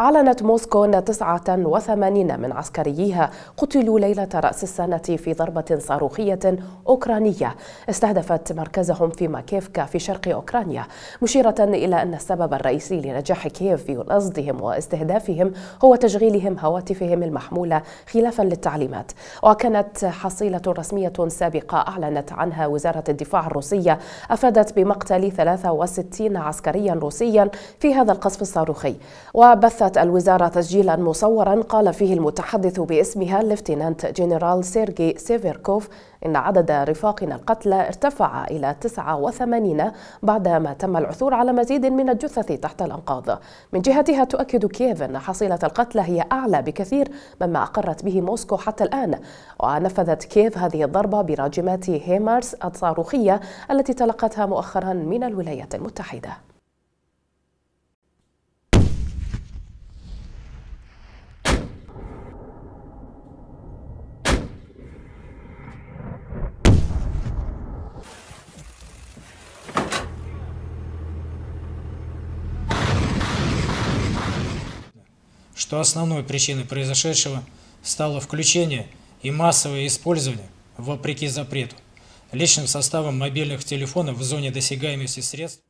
أعلنت موسكو أن 89 من عسكريها قتلوا ليلة رأس السنة في ضربة صاروخية أوكرانية استهدفت مركزهم في ماكيفكا في شرق أوكرانيا مشيرة إلى أن السبب الرئيسي لنجاح كييف في قصدهم واستهدافهم هو تشغيلهم هواتفهم المحمولة خلافا للتعليمات وكانت حصيلة رسمية سابقة أعلنت عنها وزارة الدفاع الروسية أفادت بمقتل 63 عسكريا روسيا في هذا القصف الصاروخي وبثت أعلنت الوزارة تسجيلا مصورا قال فيه المتحدث باسمها الليفتنانت جنرال سيرجي سيفيركوف إن عدد رفاقنا القتلى ارتفع إلى 89 بعدما تم العثور على مزيد من الجثث تحت الأنقاض من جهتها تؤكد كييف أن حصيلة القتلى هي أعلى بكثير مما أقرت به موسكو حتى الآن ونفذت كييف هذه الضربة براجمات هيمارس الصاروخية التي تلقتها مؤخرا من الولايات المتحدة что основной причиной произошедшего стало включение и массовое использование, вопреки запрету, личным составом мобильных телефонов в зоне досягаемости средств